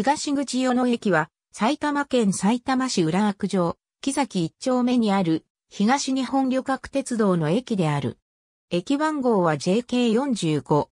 東口与野駅は、埼玉県埼玉市浦和区上、木崎一丁目にある、東日本旅客鉄道の駅である。駅番号は JK45。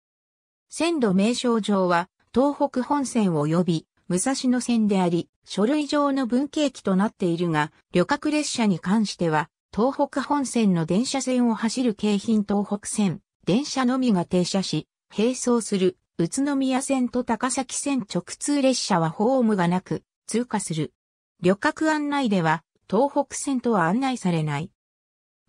線路名称上は、東北本線及び、武蔵野線であり、書類上の分岐駅となっているが、旅客列車に関しては、東北本線の電車線を走る京浜東北線、電車のみが停車し、並走する宇都宮線と高崎線直通列車はホームがなく通過する。旅客案内では東北線とは案内されない。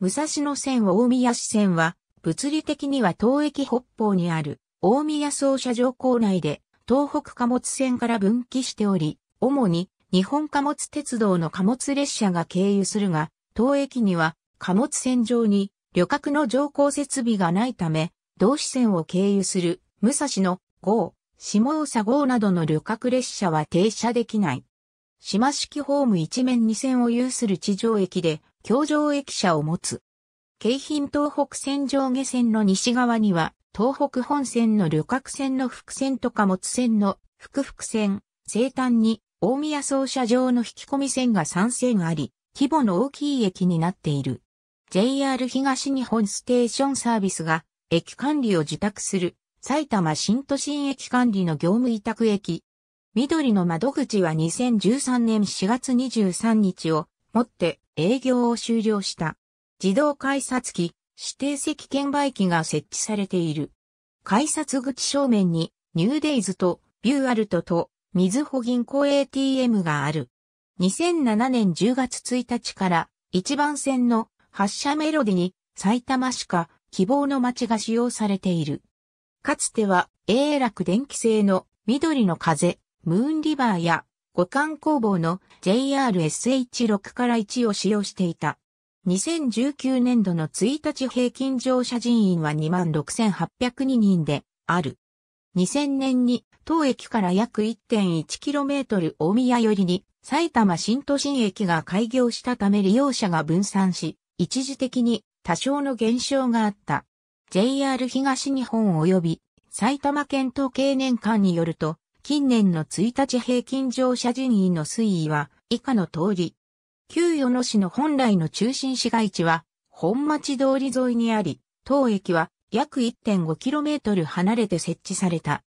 武蔵野線大宮支線は物理的には東駅北方にある大宮総車場構内で東北貨物線から分岐しており、主に日本貨物鉄道の貨物列車が経由するが、東駅には貨物線上に旅客の乗降設備がないため、同支線を経由する武蔵野、号、下佐号などの旅客列車は停車できない。島式ホーム一面二線を有する地上駅で、橋上駅舎を持つ。京浜東北線上下線の西側には、東北本線の旅客線の副線と貨物線の副副線、西端に大宮総車場の引き込み線が3線あり、規模の大きい駅になっている。JR 東日本ステーションサービスが駅管理を受託する埼玉新都心駅管理の業務委託駅。緑の窓口は2013年4月23日をもって営業を終了した。自動改札機、指定席券売機が設置されている。改札口正面にニューデイズとビューアルトとみずほ銀行 ATM がある。2007年10月1日から一番線の発車メロディに埼玉市か希望の街が使用されている。かつては永楽電気製の緑の風、ムーンリバーや五感工房の JRSH6 から1を使用していた。2019年度の1日平均乗車人員は26,802人である。2000年に当駅から約 1.1km 大宮寄りに埼玉新都心駅が開業したため利用者が分散し、一時的に多少の減少があった。JR 東日本及び埼玉県統計年間によると、近年の1日平均乗車人員の推移は以下の通り、旧与野市の本来の中心市街地は本町通り沿いにあり、当駅は約 1.5km 離れて設置された。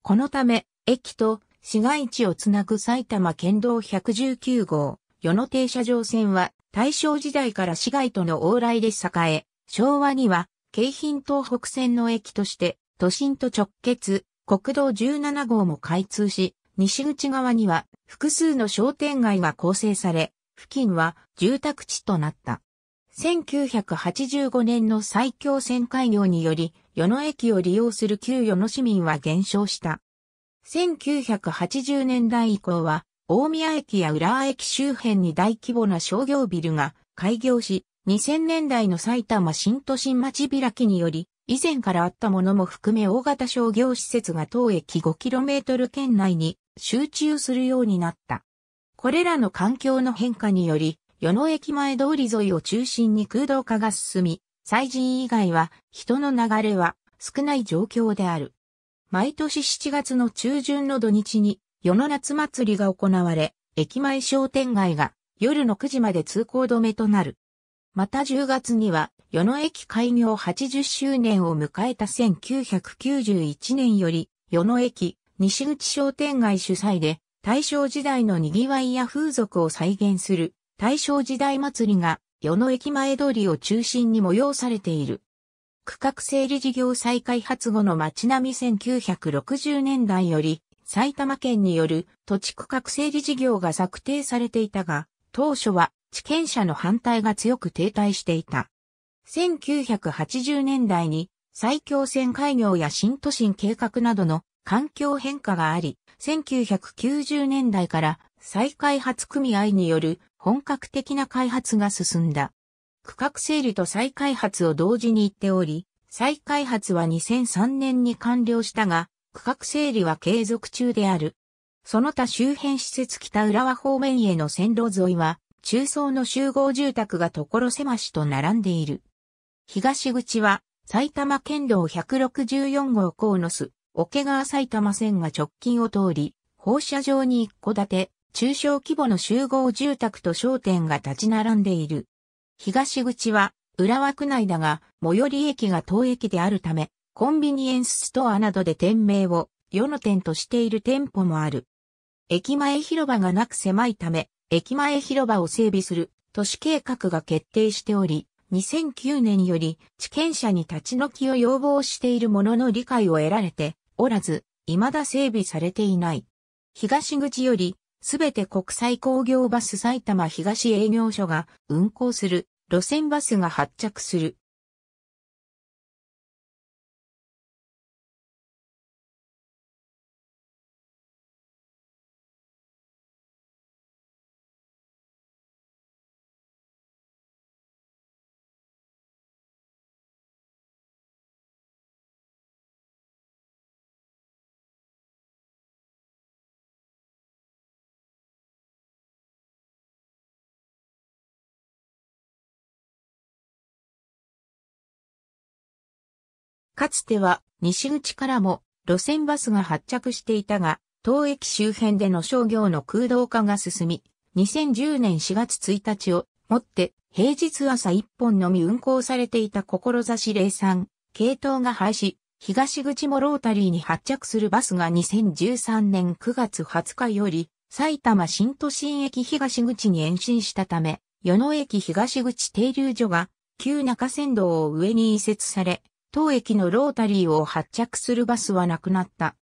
このため、駅と市街地をつなぐ埼玉県道119号、与野停車場線は大正時代から市街との往来で栄え、昭和には京浜東北線の駅として、都心と直結、国道17号も開通し、西口側には複数の商店街が構成され、付近は住宅地となった。1985年の最強線開業により、与野駅を利用する旧与野市民は減少した。1980年代以降は、大宮駅や浦和駅周辺に大規模な商業ビルが開業し、2000年代の埼玉新都心町開きにより、以前からあったものも含め大型商業施設が当駅 5km 圏内に集中するようになった。これらの環境の変化により、与野駅前通り沿いを中心に空洞化が進み、祭神以外は人の流れは少ない状況である。毎年7月の中旬の土日に、与野夏祭りが行われ、駅前商店街が夜の9時まで通行止めとなる。また10月には、与野駅開業80周年を迎えた1991年より、与野駅、西口商店街主催で、大正時代の賑わいや風俗を再現する、大正時代祭りが、与野駅前通りを中心に催されている。区画整理事業再開発後の街並み1960年代より、埼玉県による土地区画整理事業が策定されていたが、当初は地権者の反対が強く停滞していた。1980年代に最強線開業や新都心計画などの環境変化があり、1990年代から再開発組合による本格的な開発が進んだ。区画整理と再開発を同時に行っており、再開発は2003年に完了したが、区画整理は継続中である。その他周辺施設北浦和方面への線路沿いは、中層の集合住宅が所狭しと並んでいる。東口は埼玉県道164号野ス、桶川埼玉線が直近を通り、放射状に一戸建て、中小規模の集合住宅と商店が立ち並んでいる。東口は浦和区内だが、最寄り駅が当駅であるため、コンビニエンスストアなどで店名を、世の店としている店舗もある。駅前広場がなく狭いため、駅前広場を整備する都市計画が決定しており、2009年より地権者に立ち退きを要望しているものの理解を得られておらず、未だ整備されていない。東口より、すべて国際工業バス埼玉東営業所が運行する路線バスが発着する。かつては西口からも路線バスが発着していたが、当駅周辺での商業の空洞化が進み、2010年4月1日をもって平日朝1本のみ運行されていた志さん系統が廃止、東口もロータリーに発着するバスが2013年9月20日より埼玉新都心駅東口に延伸したため、与野駅東口停留所が旧中山道を上に移設され、当駅のロータリーを発着するバスはなくなった。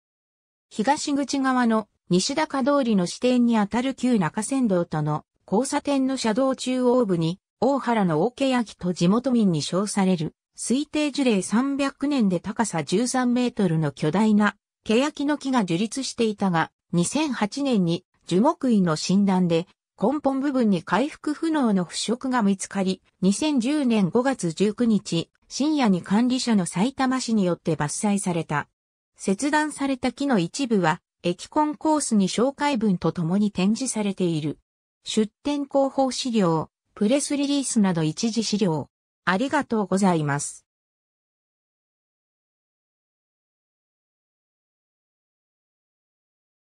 東口側の西高通りの支店にあたる旧中山道との交差点の車道中央部に大原の大ケヤキと地元民に称される推定樹齢300年で高さ13メートルの巨大なケヤキの木が樹立していたが2008年に樹木医の診断で根本部分に回復不能の腐食が見つかり、2010年5月19日、深夜に管理者の埼玉市によって伐採された。切断された木の一部は、液根コースに紹介文とともに展示されている。出展広報資料、プレスリリースなど一時資料。ありがとうございます。